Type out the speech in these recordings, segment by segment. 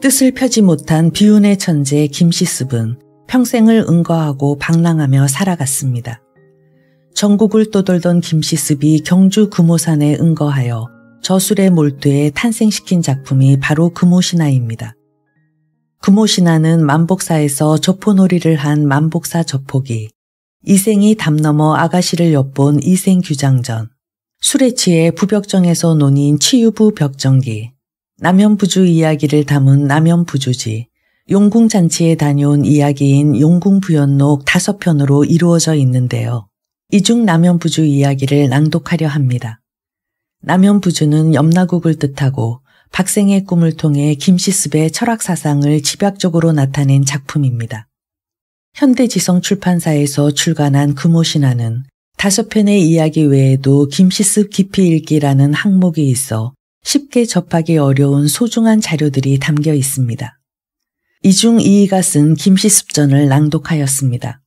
뜻을 펴지 못한 비운의 천재 김시습은 평생을 은거하고 방랑하며 살아갔습니다. 전국을 떠돌던 김시습이 경주 금오산에 은거하여 저술의 몰두에 탄생시킨 작품이 바로 금오신화입니다. 금오신화는 만복사에서 저포놀이를 한 만복사 저폭이 이생이 담 넘어 아가씨를 엿본 이생규장전, 술에 취해 부벽정에서 논인 치유부 벽정기, 남현부주 이야기를 담은 남현부주지, 용궁잔치에 다녀온 이야기인 용궁부연록 다섯 편으로 이루어져 있는데요. 이 중 남현부주 이야기를 낭독하려 합니다. 남현부주는 염라국을 뜻하고 박생의 꿈을 통해 김시습의 철학사상을 집약적으로 나타낸 작품입니다. 현대지성 출판사에서 출간한 금오신화는 다섯 편의 이야기 외에도 김시습 깊이 읽기라는 항목이 있어 쉽게 접하기 어려운 소중한 자료들이 담겨 있습니다. 이 중 이이가 쓴 김씨습전을 낭독하였습니다.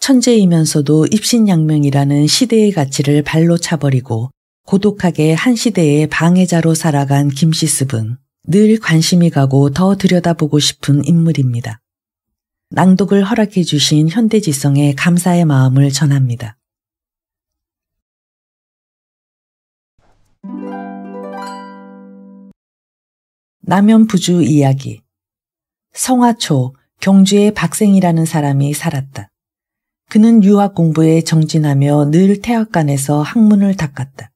천재이면서도 입신양명이라는 시대의 가치를 발로 차버리고 고독하게 한 시대의 방해자로 살아간 김씨습은 늘 관심이 가고 더 들여다보고 싶은 인물입니다. 낭독을 허락해 주신 현대지성에 감사의 마음을 전합니다. 남현부주 이야기. 성화초 경주의 박생이라는 사람이 살았다. 그는 유학 공부에 정진하며 늘 태학관에서 학문을 닦았다.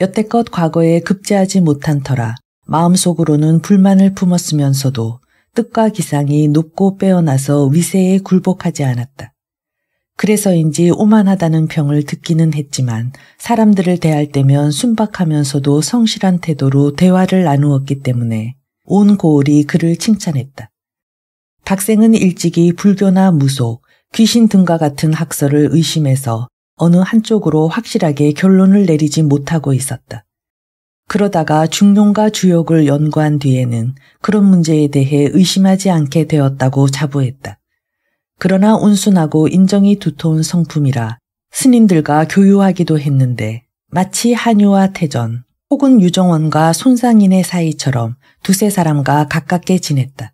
여태껏 과거에 급제하지 못한 터라 마음속으로는 불만을 품었으면서도 뜻과 기상이 높고 빼어나서 위세에 굴복하지 않았다. 그래서인지 오만하다는 평을 듣기는 했지만 사람들을 대할 때면 순박하면서도 성실한 태도로 대화를 나누었기 때문에 온 고을이 그를 칭찬했다. 박생은 일찍이 불교나 무속, 귀신 등과 같은 학설을 의심해서 어느 한쪽으로 확실하게 결론을 내리지 못하고 있었다. 그러다가 중용과 주역을 연구한 뒤에는 그런 문제에 대해 의심하지 않게 되었다고 자부했다. 그러나 온순하고 인정이 두터운 성품이라 스님들과 교유하기도 했는데 마치 한유와 태전 혹은 유정원과 손상인의 사이처럼 두세 사람과 가깝게 지냈다.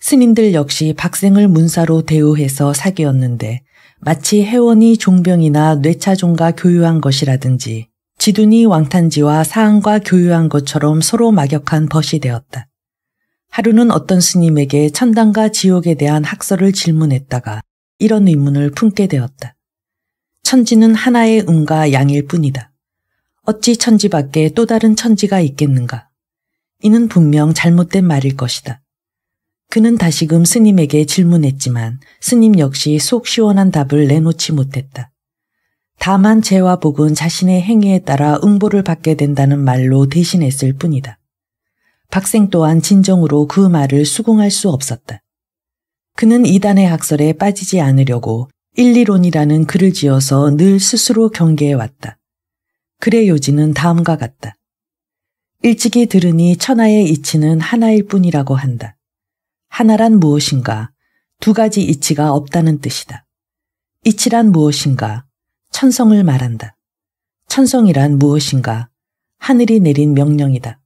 스님들 역시 박생을 문사로 대우해서 사귀었는데 마치 해원이 종병이나 뇌차종과 교유한 것이라든지 지둔이 왕탄지와 사안과 교유한 것처럼 서로 막역한 벗이 되었다. 하루는 어떤 스님에게 천당과 지옥에 대한 학설을 질문했다가 이런 의문을 품게 되었다. 천지는 하나의 음과 양일 뿐이다. 어찌 천지 밖에 또 다른 천지가 있겠는가? 이는 분명 잘못된 말일 것이다. 그는 다시금 스님에게 질문했지만 스님 역시 속 시원한 답을 내놓지 못했다. 다만 죄와 복은 자신의 행위에 따라 응보를 받게 된다는 말로 대신했을 뿐이다. 박생 또한 진정으로 그 말을 수긍할 수 없었다. 그는 이단의 학설에 빠지지 않으려고 일리론이라는 글을 지어서 늘 스스로 경계해왔다. 글의 요지는 다음과 같다. 일찍이 들으니 천하의 이치는 하나일 뿐이라고 한다. 하나란 무엇인가? 두 가지 이치가 없다는 뜻이다. 이치란 무엇인가? 천성을 말한다. 천성이란 무엇인가? 하늘이 내린 명령이다.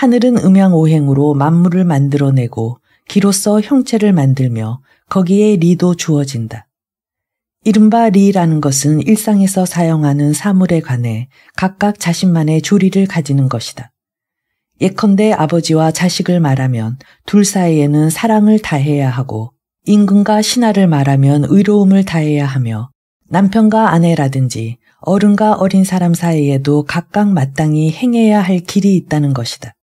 하늘은 음양오행으로 만물을 만들어내고 기로써 형체를 만들며 거기에 리도 주어진다. 이른바 리라는 것은 일상에서 사용하는 사물에 관해 각각 자신만의 조리를 가지는 것이다. 예컨대 아버지와 자식을 말하면 둘 사이에는 사랑을 다해야 하고 임금과 신하를 말하면 의로움을 다해야 하며 남편과 아내라든지 어른과 어린 사람 사이에도 각각 마땅히 행해야 할 길이 있다는 것이다.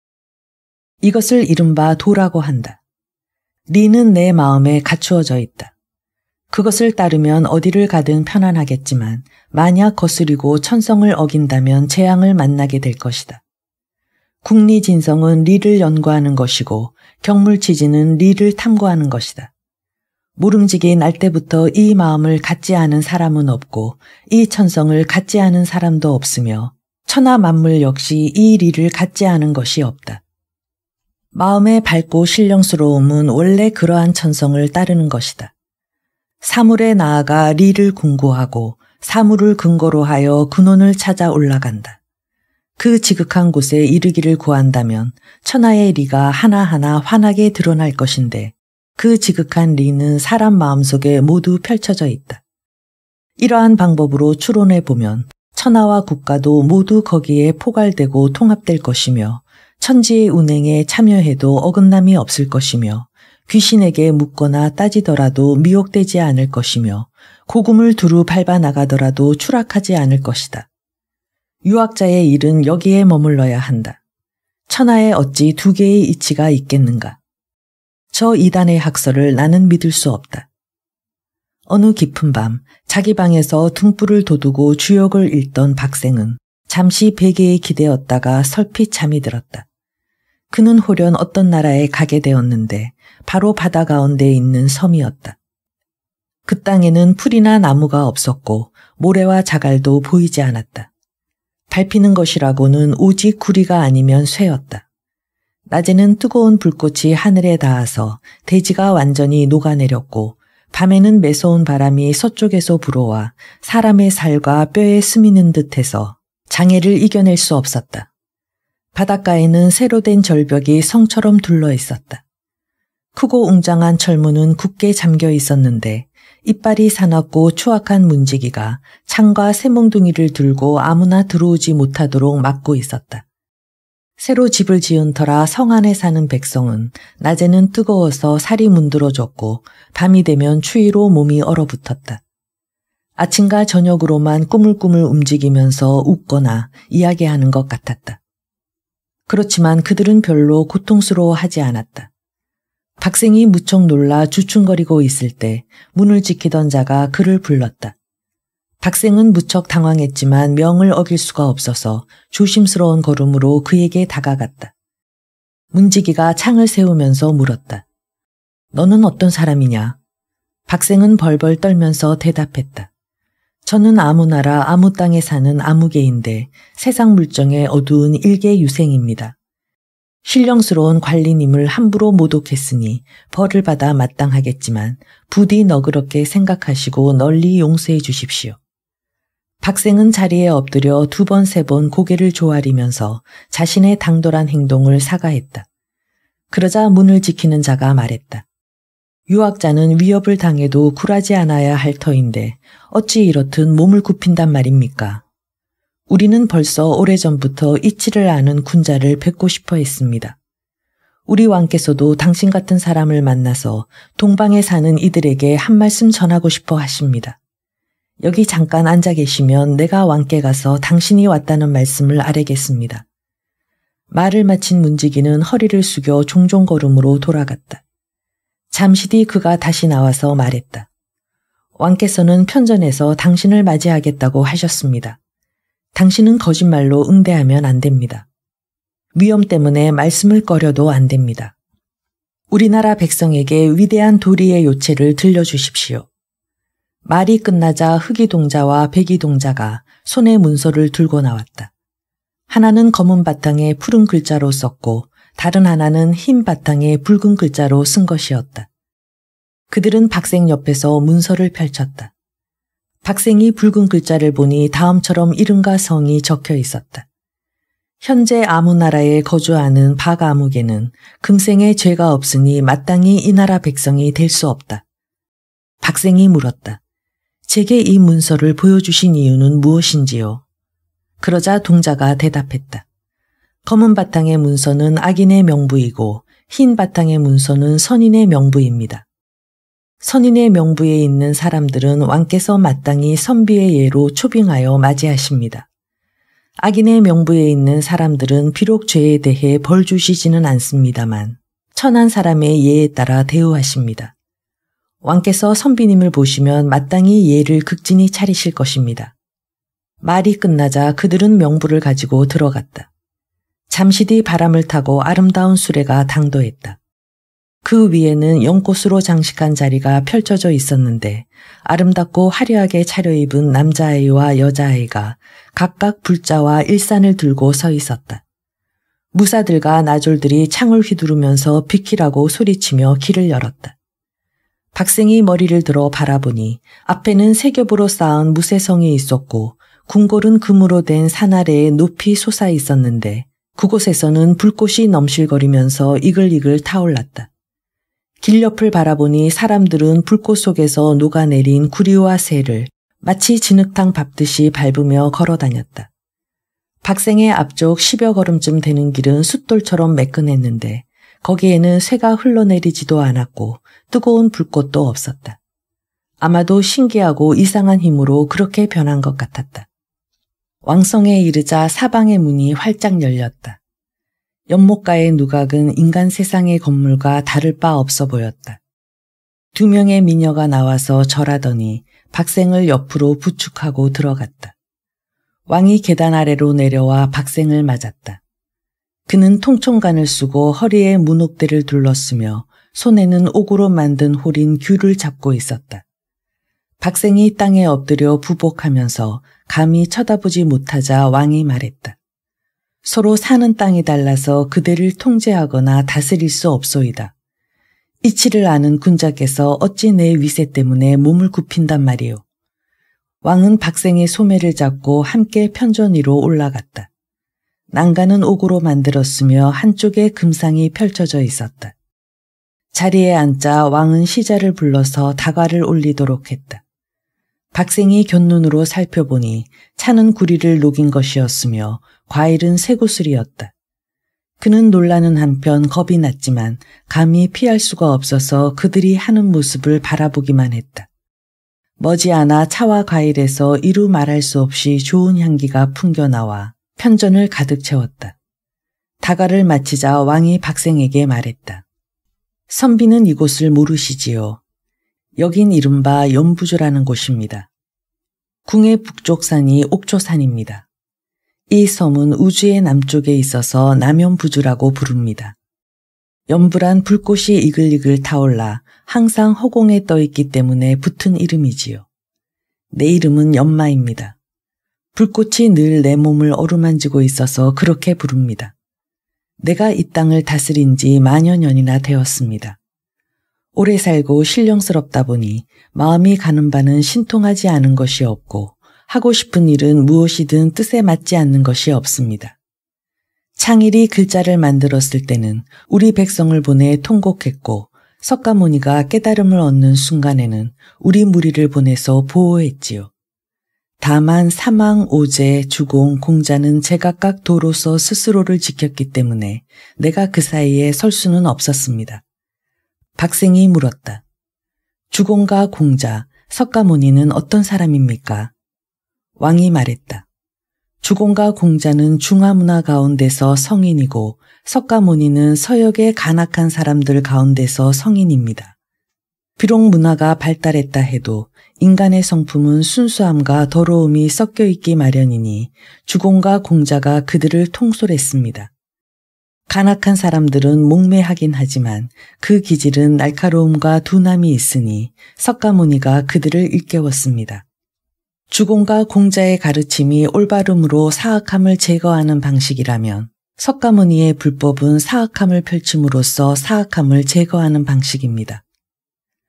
이것을 이른바 도라고 한다. 리는 내 마음에 갖추어져 있다. 그것을 따르면 어디를 가든 편안하겠지만 만약 거스리고 천성을 어긴다면 재앙을 만나게 될 것이다. 국리진성은 리를 연구하는 것이고 경물치지는 리를 탐구하는 것이다. 무름지기날 때부터 이 마음을 갖지 않은 사람은 없고 이 천성을 갖지 않은 사람도 없으며 천하 만물 역시 이 리를 갖지 않은 것이 없다. 마음의 밝고 신령스러움은 원래 그러한 천성을 따르는 것이다. 사물에 나아가 리를 궁고하고 사물을 근거로 하여 근원을 찾아 올라간다. 그 지극한 곳에 이르기를 구한다면 천하의 리가 하나하나 환하게 드러날 것인데 그 지극한 리는 사람 마음속에 모두 펼쳐져 있다. 이러한 방법으로 추론해 보면 천하와 국가도 모두 거기에 포괄되고 통합될 것이며 천지의 운행에 참여해도 어긋남이 없을 것이며 귀신에게 묻거나 따지더라도 미혹되지 않을 것이며 고금을 두루 밟아 나가더라도 추락하지 않을 것이다. 유학자의 일은 여기에 머물러야 한다. 천하에 어찌 두 개의 이치가 있겠는가? 저 이단의 학설을 나는 믿을 수 없다. 어느 깊은 밤 자기 방에서 등불을 돋우고 주역을 읽던 박생은 잠시 베개에 기대었다가 설핏 잠이 들었다. 그는 홀연 어떤 나라에 가게 되었는데 바로 바다 가운데 있는 섬이었다. 그 땅에는 풀이나 나무가 없었고 모래와 자갈도 보이지 않았다. 밟히는 것이라고는 오직 구리가 아니면 쇠였다. 낮에는 뜨거운 불꽃이 하늘에 닿아서 대지가 완전히 녹아내렸고 밤에는 매서운 바람이 서쪽에서 불어와 사람의 살과 뼈에 스미는 듯해서 장애를 이겨낼 수 없었다. 바닷가에는 새로 된 절벽이 성처럼 둘러 있었다. 크고 웅장한 철문은 굳게 잠겨 있었는데 이빨이 사납고 추악한 문지기가 창과 새몽둥이를 들고 아무나 들어오지 못하도록 막고 있었다. 새로 집을 지은 터라 성 안에 사는 백성은 낮에는 뜨거워서 살이 문드러졌고 밤이 되면 추위로 몸이 얼어붙었다. 아침과 저녁으로만 꾸물꾸물 움직이면서 웃거나 이야기하는 것 같았다. 그렇지만 그들은 별로 고통스러워하지 않았다. 박생이 무척 놀라 주춤거리고 있을 때 문을 지키던 자가 그를 불렀다. 박생은 무척 당황했지만 명을 어길 수가 없어서 조심스러운 걸음으로 그에게 다가갔다. 문지기가 창을 세우면서 물었다. 너는 어떤 사람이냐? 박생은 벌벌 떨면서 대답했다. 저는 아무 나라 아무 땅에 사는 아무개인데 세상 물정에 어두운 일개 유생입니다. 신령스러운 관리님을 함부로 모독했으니 벌을 받아 마땅하겠지만 부디 너그럽게 생각하시고 널리 용서해 주십시오. 박생은 자리에 엎드려 두 번 세 번 고개를 조아리면서 자신의 당돌한 행동을 사과했다. 그러자 문을 지키는 자가 말했다. 유학자는 위협을 당해도 굴하지 않아야 할 터인데 어찌 이렇듯 몸을 굽힌단 말입니까? 우리는 벌써 오래전부터 이치를 아는 군자를 뵙고 싶어 했습니다. 우리 왕께서도 당신 같은 사람을 만나서 동방에 사는 이들에게 한 말씀 전하고 싶어 하십니다. 여기 잠깐 앉아 계시면 내가 왕께 가서 당신이 왔다는 말씀을 아뢰겠습니다. 말을 마친 문지기는 허리를 숙여 종종 걸음으로 돌아갔다. 잠시 뒤 그가 다시 나와서 말했다. 왕께서는 편전에서 당신을 맞이하겠다고 하셨습니다. 당신은 거짓말로 응대하면 안 됩니다. 위험 때문에 말씀을 꺼려도 안 됩니다. 우리나라 백성에게 위대한 도리의 요체를 들려주십시오. 말이 끝나자 흑이동자와 백이동자가 손에 문서를 들고 나왔다. 하나는 검은 바탕에 푸른 글자로 썼고 다른 하나는 흰 바탕에 붉은 글자로 쓴 것이었다. 그들은 박생 옆에서 문서를 펼쳤다. 박생이 붉은 글자를 보니 다음처럼 이름과 성이 적혀 있었다. 현재 아무 나라에 거주하는 박아무개는 금생에 죄가 없으니 마땅히 이 나라 백성이 될 수 없다. 박생이 물었다. 제게 이 문서를 보여주신 이유는 무엇인지요? 그러자 동자가 대답했다. 검은 바탕의 문서는 악인의 명부이고 흰 바탕의 문서는 선인의 명부입니다. 선인의 명부에 있는 사람들은 왕께서 마땅히 선비의 예로 초빙하여 맞이하십니다. 악인의 명부에 있는 사람들은 비록 죄에 대해 벌 주시지는 않습니다만 천한 사람의 예에 따라 대우하십니다. 왕께서 선비님을 보시면 마땅히 예를 극진히 차리실 것입니다. 말이 끝나자 그들은 명부를 가지고 들어갔다. 잠시 뒤 바람을 타고 아름다운 수레가 당도했다. 그 위에는 연꽃으로 장식한 자리가 펼쳐져 있었는데 아름답고 화려하게 차려입은 남자아이와 여자아이가 각각 불자와 일산을 들고 서 있었다. 무사들과 나졸들이 창을 휘두르면서 비키라고 소리치며 길을 열었다. 박생이 머리를 들어 바라보니 앞에는 세겹으로 쌓은 무쇠성이 있었고 궁궐은 금으로 된 산 아래에 높이 솟아 있었는데 그곳에서는 불꽃이 넘실거리면서 이글이글 타올랐다. 길 옆을 바라보니 사람들은 불꽃 속에서 녹아내린 구리와 새를 마치 진흙탕 밟듯이 밟으며 걸어 다녔다. 박생의 앞쪽 10여 걸음쯤 되는 길은 숫돌처럼 매끈했는데 거기에는 쇠가 흘러내리지도 않았고 뜨거운 불꽃도 없었다. 아마도 신기하고 이상한 힘으로 그렇게 변한 것 같았다. 왕성에 이르자 사방의 문이 활짝 열렸다. 연못가의 누각은 인간 세상의 건물과 다를 바 없어 보였다. 두 명의 미녀가 나와서 절하더니 박생을 옆으로 부축하고 들어갔다. 왕이 계단 아래로 내려와 박생을 맞았다. 그는 통총간을 쓰고 허리에 문옥대를 둘렀으며 손에는 옥으로 만든 홀인 귤을 잡고 있었다. 박생이 땅에 엎드려 부복하면서 감히 쳐다보지 못하자 왕이 말했다. 서로 사는 땅이 달라서 그대를 통제하거나 다스릴 수 없소이다. 이치를 아는 군자께서 어찌 내 위세 때문에 몸을 굽힌단 말이오. 왕은 박생의 소매를 잡고 함께 편전위로 올라갔다. 난간은 옥으로 만들었으며 한쪽에 금상이 펼쳐져 있었다. 자리에 앉자 왕은 시자를 불러서 다과를 올리도록 했다. 박생이 곁눈으로 살펴보니 차는 구리를 녹인 것이었으며 과일은 새구슬이었다. 그는 놀라는 한편 겁이 났지만 감히 피할 수가 없어서 그들이 하는 모습을 바라보기만 했다. 머지않아 차와 과일에서 이루 말할 수 없이 좋은 향기가 풍겨나와 편전을 가득 채웠다. 다가를 마치자 왕이 박생에게 말했다. 선비는 이곳을 모르시지요. 여긴 이른바 연부주라는 곳입니다. 궁의 북쪽 산이 옥조산입니다. 이 섬은 우주의 남쪽에 있어서 남연부주라고 부릅니다. 연불한 불꽃이 이글이글 타올라 항상 허공에 떠 있기 때문에 붙은 이름이지요. 내 이름은 연마입니다. 불꽃이 늘 내 몸을 어루만지고 있어서 그렇게 부릅니다. 내가 이 땅을 다스린 지 만여 년이나 되었습니다. 오래 살고 신령스럽다 보니 마음이 가는 바는 신통하지 않은 것이 없고 하고 싶은 일은 무엇이든 뜻에 맞지 않는 것이 없습니다. 창일이 글자를 만들었을 때는 우리 백성을 보내 통곡했고 석가모니가 깨달음을 얻는 순간에는 우리 무리를 보내서 보호했지요. 다만 사망, 오제, 주공, 공자는 제각각 도로서 스스로를 지켰기 때문에 내가 그 사이에 설 수는 없었습니다. 박생이 물었다. 주공과 공자, 석가모니는 어떤 사람입니까? 왕이 말했다. 주공과 공자는 중화문화 가운데서 성인이고 석가모니는 서역의 간악한 사람들 가운데서 성인입니다. 비록 문화가 발달했다 해도 인간의 성품은 순수함과 더러움이 섞여 있기 마련이니 주공과 공자가 그들을 통솔했습니다. 간악한 사람들은 목매하긴 하지만 그 기질은 날카로움과 두남이 있으니 석가모니가 그들을 일깨웠습니다. 주공과 공자의 가르침이 올바름으로 사악함을 제거하는 방식이라면 석가모니의 불법은 사악함을 펼침으로써 사악함을 제거하는 방식입니다.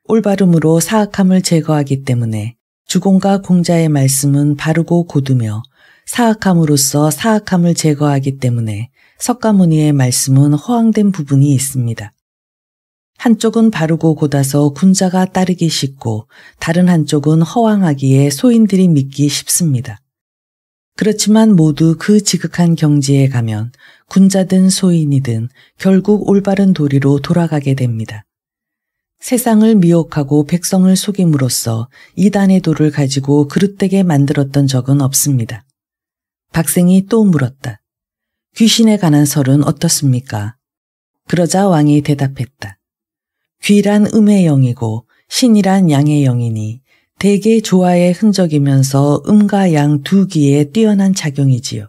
올바름으로 사악함을 제거하기 때문에 주공과 공자의 말씀은 바르고 고두며 사악함으로써 사악함을 제거하기 때문에 석가모니의 말씀은 허황된 부분이 있습니다. 한쪽은 바르고 곧아서 군자가 따르기 쉽고 다른 한쪽은 허황하기에 소인들이 믿기 쉽습니다. 그렇지만 모두 그 지극한 경지에 가면 군자든 소인이든 결국 올바른 도리로 돌아가게 됩니다. 세상을 미혹하고 백성을 속임으로써 이단의 도를 가지고 그릇되게 만들었던 적은 없습니다. 박생이 또 물었다. 귀신에 관한 설은 어떻습니까? 그러자 왕이 대답했다. 귀란 음의 영이고 신이란 양의 영이니 대개 조화의 흔적이면서 음과 양 두 귀의 뛰어난 작용이지요.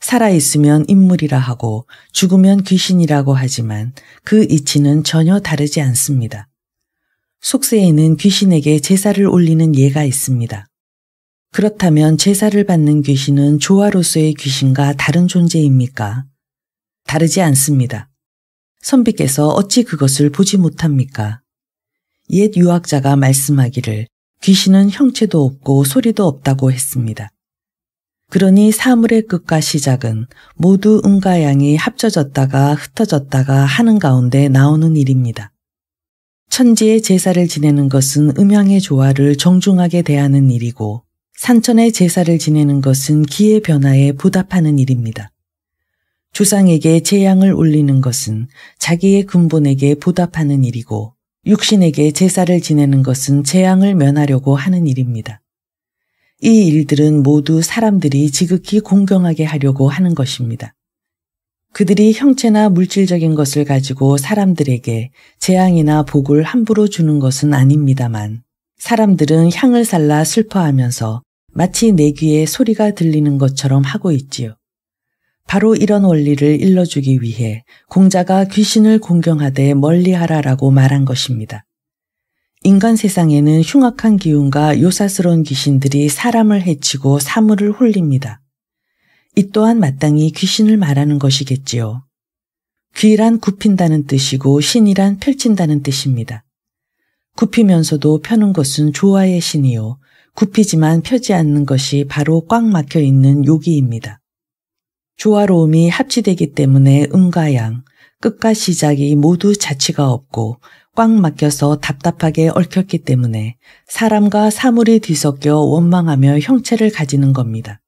살아있으면 인물이라 하고 죽으면 귀신이라고 하지만 그 이치는 전혀 다르지 않습니다. 속세에는 귀신에게 제사를 올리는 예가 있습니다. 그렇다면 제사를 받는 귀신은 조화로서의 귀신과 다른 존재입니까? 다르지 않습니다. 선비께서 어찌 그것을 보지 못합니까? 옛 유학자가 말씀하기를 귀신은 형체도 없고 소리도 없다고 했습니다. 그러니 사물의 끝과 시작은 모두 음과 양이 합쳐졌다가 흩어졌다가 하는 가운데 나오는 일입니다. 천지의 제사를 지내는 것은 음양의 조화를 정중하게 대하는 일이고 산천의 제사를 지내는 것은 기의 변화에 보답하는 일입니다. 조상에게 재앙을 올리는 것은 자기의 근본에게 보답하는 일이고 육신에게 제사를 지내는 것은 재앙을 면하려고 하는 일입니다. 이 일들은 모두 사람들이 지극히 공경하게 하려고 하는 것입니다. 그들이 형체나 물질적인 것을 가지고 사람들에게 재앙이나 복을 함부로 주는 것은 아닙니다만 사람들은 향을 살라 슬퍼하면서 마치 내 귀에 소리가 들리는 것처럼 하고 있지요. 바로 이런 원리를 일러주기 위해 공자가 귀신을 공경하되 멀리하라라고 말한 것입니다. 인간 세상에는 흉악한 기운과 요사스러운 귀신들이 사람을 해치고 사물을 홀립니다. 이 또한 마땅히 귀신을 말하는 것이겠지요. 귀란 굽힌다는 뜻이고 신이란 펼친다는 뜻입니다. 굽히면서도 펴는 것은 조화의 신이요. 굽히지만 펴지 않는 것이 바로 꽉 막혀 있는 요기입니다. 조화로움이 합치되기 때문에 음과 양, 끝과 시작이 모두 자취가 없고 꽉 막혀서 답답하게 얽혔기 때문에 사람과 사물이 뒤섞여 원망하며 형체를 가지는 겁니다.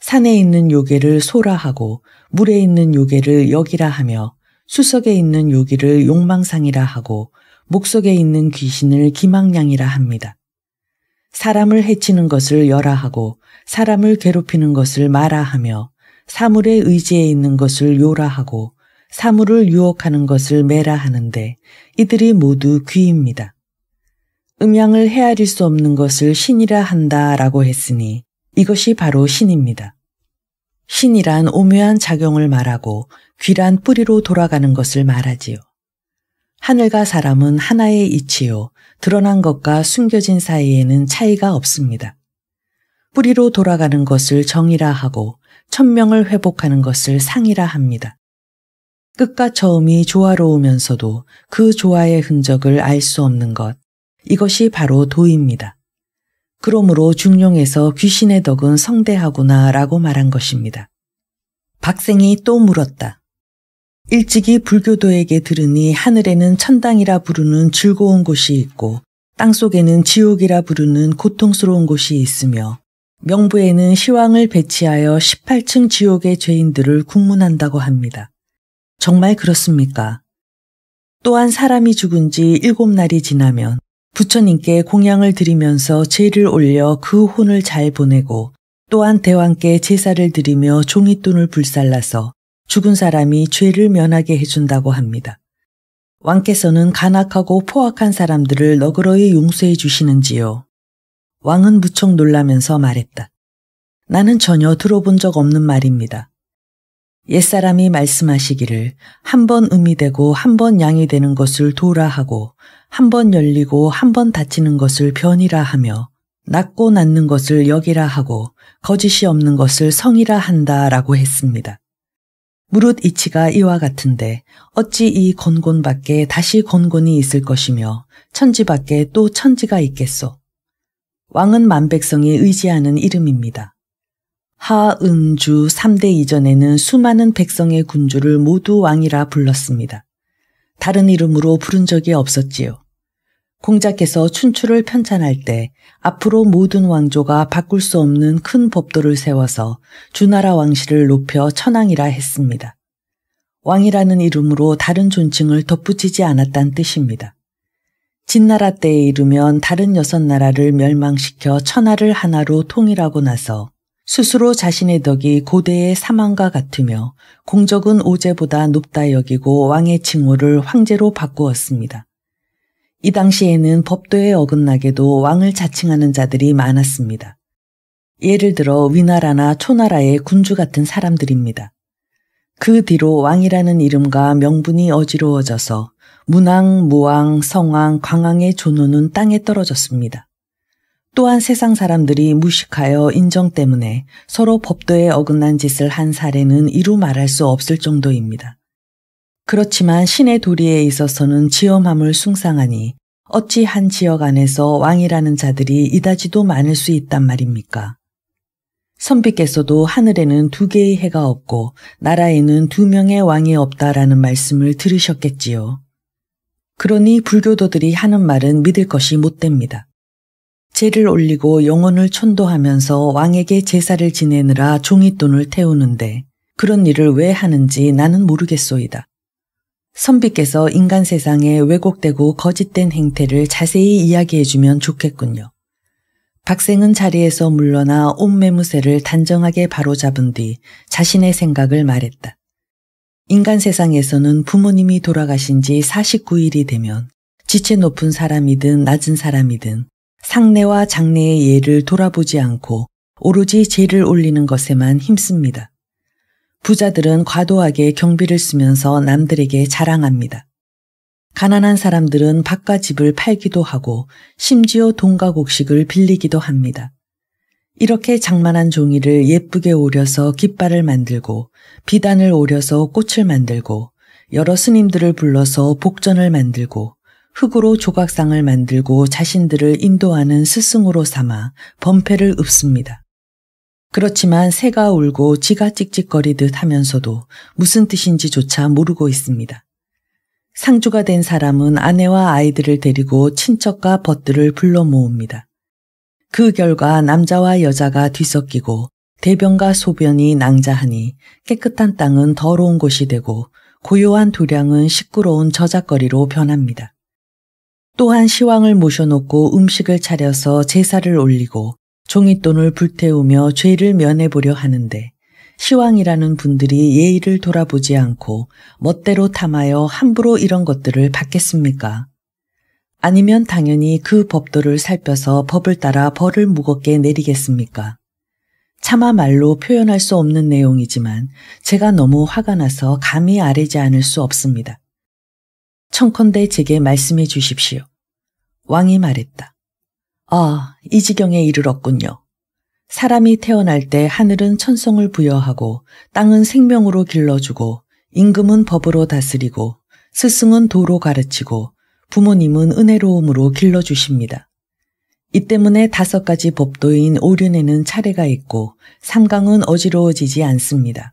산에 있는 요괴를 소라 하고 물에 있는 요괴를 역이라 하며 수석에 있는 요기를 욕망상이라 하고 목속에 있는 귀신을 기망량이라 합니다. 사람을 해치는 것을 열아하고 사람을 괴롭히는 것을 마라하며 사물의의지에 있는 것을 요라하고 사물을 유혹하는 것을 매라 하는데 이들이 모두 귀입니다. 음양을 헤아릴 수 없는 것을 신이라 한다 라고 했으니 이것이 바로 신입니다. 신이란 오묘한 작용을 말하고 귀란 뿌리로 돌아가는 것을 말하지요. 하늘과 사람은 하나의 이치요. 드러난 것과 숨겨진 사이에는 차이가 없습니다. 뿌리로 돌아가는 것을 정이라 하고 천명을 회복하는 것을 상이라 합니다. 끝과 처음이 조화로우면서도 그 조화의 흔적을 알 수 없는 것, 이것이 바로 도입니다. 그러므로 중용에서 귀신의 덕은 성대하구나 라고 말한 것입니다. 박생이 또 물었다. 일찍이 불교도에게 들으니 하늘에는 천당이라 부르는 즐거운 곳이 있고 땅속에는 지옥이라 부르는 고통스러운 곳이 있으며 명부에는 시황을 배치하여 18층 지옥의 죄인들을 국문한다고 합니다. 정말 그렇습니까? 또한 사람이 죽은 지 일곱 날이 지나면 부처님께 공양을 드리면서 죄를 올려 그 혼을 잘 보내고 또한 대왕께 제사를 드리며 종이돈을 불살라서 죽은 사람이 죄를 면하게 해준다고 합니다. 왕께서는 간악하고 포악한 사람들을 너그러이 용서해 주시는지요. 왕은 무척 놀라면서 말했다. 나는 전혀 들어본 적 없는 말입니다. 옛사람이 말씀하시기를 한 번 음이 되고 한 번 양이 되는 것을 도라 하고 한 번 열리고 한 번 닫히는 것을 변이라 하며 낫고낫는 것을 역이라 하고 거짓이 없는 것을 성이라 한다라고 했습니다. 무릇 이치가 이와 같은데 어찌 이 건곤 밖에 다시 건곤이 있을 것이며 천지 밖에 또 천지가 있겠소. 왕은 만백성이 의지하는 이름입니다. 하은주 3대 이전에는 수많은 백성의 군주를 모두 왕이라 불렀습니다. 다른 이름으로 부른 적이 없었지요. 공자께서 춘추를 편찬할 때 앞으로 모든 왕조가 바꿀 수 없는 큰 법도를 세워서 주나라 왕실을 높여 천왕이라 했습니다. 왕이라는 이름으로 다른 존칭을 덧붙이지 않았다는 뜻입니다. 진나라 때에 이르면 다른 여섯 나라를 멸망시켜 천하를 하나로 통일하고 나서 스스로 자신의 덕이 고대의 사망과 같으며 공적은 오제보다 높다 여기고 왕의 칭호를 황제로 바꾸었습니다. 이 당시에는 법도에 어긋나게도 왕을 자칭하는 자들이 많았습니다. 예를 들어 위나라나 초나라의 군주 같은 사람들입니다. 그 뒤로 왕이라는 이름과 명분이 어지러워져서 문왕, 무왕 성왕, 광왕의 존호는 땅에 떨어졌습니다. 또한 세상 사람들이 무식하여 인정 때문에 서로 법도에 어긋난 짓을 한 사례는 이루 말할 수 없을 정도입니다. 그렇지만 신의 도리에 있어서는 지엄함을 숭상하니 어찌 한 지역 안에서 왕이라는 자들이 이다지도 많을 수 있단 말입니까? 선비께서도 하늘에는 두 개의 해가 없고 나라에는 두 명의 왕이 없다라는 말씀을 들으셨겠지요. 그러니 불교도들이 하는 말은 믿을 것이 못 됩니다. 죄를 올리고 영혼을 천도하면서 왕에게 제사를 지내느라 종잇돈을 태우는데 그런 일을 왜 하는지 나는 모르겠소이다. 선비께서 인간 세상에 왜곡되고 거짓된 행태를 자세히 이야기해주면 좋겠군요. 박생은 자리에서 물러나 온 매무새를 단정하게 바로잡은 뒤 자신의 생각을 말했다. 인간 세상에서는 부모님이 돌아가신 지 49일이 되면 지체 높은 사람이든 낮은 사람이든 상례와 장례의 예를 돌아보지 않고 오로지 죄를 올리는 것에만 힘씁니다. 부자들은 과도하게 경비를 쓰면서 남들에게 자랑합니다. 가난한 사람들은 바깥 집을 팔기도 하고 심지어 동과 곡식을 빌리기도 합니다. 이렇게 장만한 종이를 예쁘게 오려서 깃발을 만들고 비단을 오려서 꽃을 만들고 여러 스님들을 불러서 복전을 만들고 흙으로 조각상을 만들고 자신들을 인도하는 스승으로 삼아 범패를 읊습니다. 그렇지만 새가 울고 쥐가 찍찍거리듯 하면서도 무슨 뜻인지조차 모르고 있습니다. 상주가 된 사람은 아내와 아이들을 데리고 친척과 벗들을 불러 모읍니다. 그 결과 남자와 여자가 뒤섞이고 대변과 소변이 낭자하니 깨끗한 땅은 더러운 곳이 되고 고요한 도량은 시끄러운 저작거리로 변합니다. 또한 시황을 모셔놓고 음식을 차려서 제사를 올리고 종잇돈을 불태우며 죄를 면해보려 하는데 시황이라는 분들이 예의를 돌아보지 않고 멋대로 탐하여 함부로 이런 것들을 받겠습니까? 아니면 당연히 그 법도를 살펴서 법을 따라 벌을 무겁게 내리겠습니까? 차마 말로 표현할 수 없는 내용이지만 제가 너무 화가 나서 감히 아래지 않을 수 없습니다. 청컨대 제게 말씀해 주십시오. 왕이 말했다. 아, 이 지경에 이르렀군요. 사람이 태어날 때 하늘은 천성을 부여하고 땅은 생명으로 길러주고 임금은 법으로 다스리고 스승은 도로 가르치고 부모님은 은혜로움으로 길러주십니다. 이 때문에 다섯 가지 법도인 오륜에는 차례가 있고 삼강은 어지러워지지 않습니다.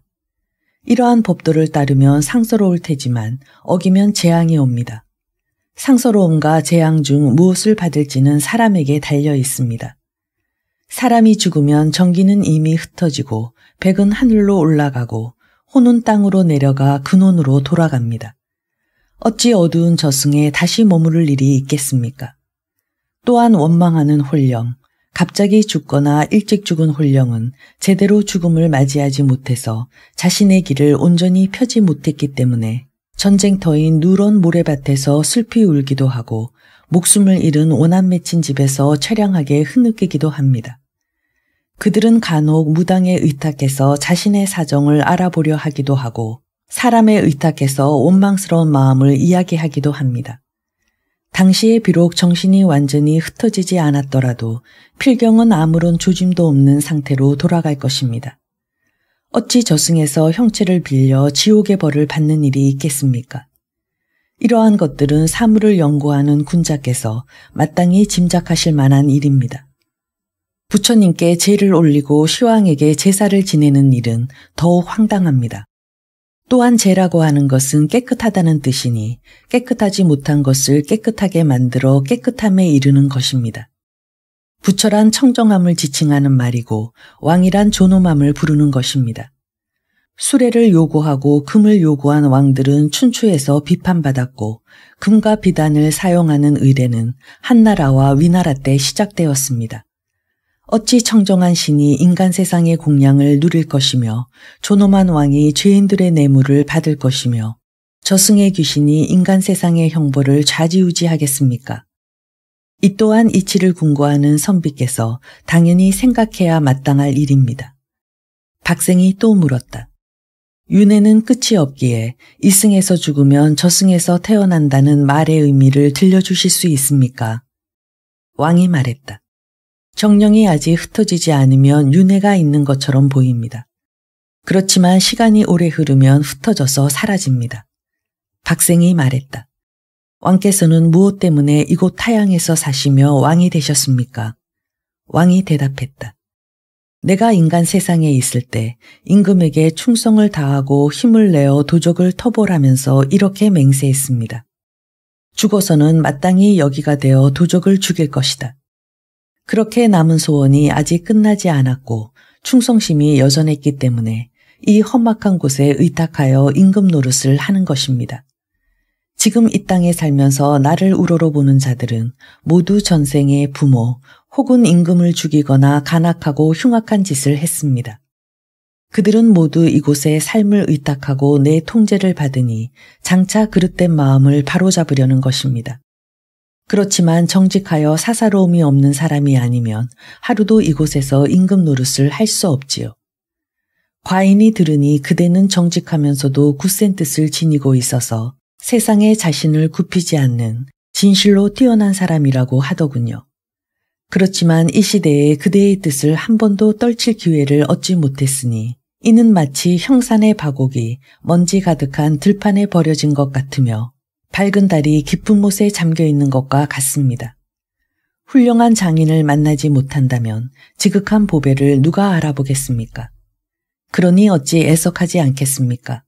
이러한 법도를 따르면 상서로울 테지만 어기면 재앙이 옵니다. 상서로움과 재앙 중 무엇을 받을지는 사람에게 달려 있습니다. 사람이 죽으면 전기는 이미 흩어지고 백은 하늘로 올라가고 혼은 땅으로 내려가 근원으로 돌아갑니다. 어찌 어두운 저승에 다시 머무를 일이 있겠습니까? 또한 원망하는 홀령, 갑자기 죽거나 일찍 죽은 홀령은 제대로 죽음을 맞이하지 못해서 자신의 길을 온전히 펴지 못했기 때문에 전쟁터인 누런 모래밭에서 슬피 울기도 하고 목숨을 잃은 원한 맺힌 집에서 처량하게 흐느끼기도 합니다. 그들은 간혹 무당에 의탁해서 자신의 사정을 알아보려 하기도 하고 사람의의탁에서 원망스러운 마음을 이야기하기도 합니다. 당시에 비록 정신이 완전히 흩어지지 않았더라도 필경은 아무런 조짐도 없는 상태로 돌아갈 것입니다. 어찌 저승에서 형체를 빌려 지옥의 벌을 받는 일이 있겠습니까? 이러한 것들은 사물을 연구하는 군자께서 마땅히 짐작하실 만한 일입니다. 부처님께 죄를 올리고 시황에게 제사를 지내는 일은 더욱 황당합니다. 또한 죄라고 하는 것은 깨끗하다는 뜻이니 깨끗하지 못한 것을 깨끗하게 만들어 깨끗함에 이르는 것입니다. 부처란 청정함을 지칭하는 말이고 왕이란 존엄함을 부르는 것입니다. 수레를 요구하고 금을 요구한 왕들은 춘추에서 비판받았고 금과 비단을 사용하는 의례는 한나라와 위나라 때 시작되었습니다. 어찌 청정한 신이 인간 세상의 공양을 누릴 것이며 존엄한 왕이 죄인들의 뇌물을 받을 것이며 저승의 귀신이 인간 세상의 형벌을 좌지우지하겠습니까? 이 또한 이치를 궁고하는 선비께서 당연히 생각해야 마땅할 일입니다. 박생이 또 물었다. 윤회는 끝이 없기에 이승에서 죽으면 저승에서 태어난다는 말의 의미를 들려주실 수 있습니까? 왕이 말했다. 정령이 아직 흩어지지 않으면 윤회가 있는 것처럼 보입니다. 그렇지만 시간이 오래 흐르면 흩어져서 사라집니다. 박생이 말했다. 왕께서는 무엇 때문에 이곳 타양에서 사시며 왕이 되셨습니까? 왕이 대답했다. 내가 인간 세상에 있을 때 임금에게 충성을 다하고 힘을 내어 도적을 터보라면서 이렇게 맹세했습니다. 죽어서는 마땅히 여기가 되어 도적을 죽일 것이다. 그렇게 남은 소원이 아직 끝나지 않았고 충성심이 여전했기 때문에 이 험악한 곳에 의탁하여 임금 노릇을 하는 것입니다. 지금 이 땅에 살면서 나를 우러러 보는 자들은 모두 전생에 부모 혹은 임금을 죽이거나 간악하고 흉악한 짓을 했습니다. 그들은 모두 이곳에 삶을 의탁하고 내 통제를 받으니 장차 그릇된 마음을 바로잡으려는 것입니다. 그렇지만 정직하여 사사로움이 없는 사람이 아니면 하루도 이곳에서 임금 노릇을 할 수 없지요. 과인이 들으니 그대는 정직하면서도 굳센 뜻을 지니고 있어서 세상에 자신을 굽히지 않는 진실로 뛰어난 사람이라고 하더군요. 그렇지만 이 시대에 그대의 뜻을 한 번도 떨칠 기회를 얻지 못했으니 이는 마치 형산의 바곡이 먼지 가득한 들판에 버려진 것 같으며 밝은 달이 깊은 곳에 잠겨 있는 것과 같습니다. 훌륭한 장인을 만나지 못한다면 지극한 보배를 누가 알아보겠습니까? 그러니 어찌 애석하지 않겠습니까?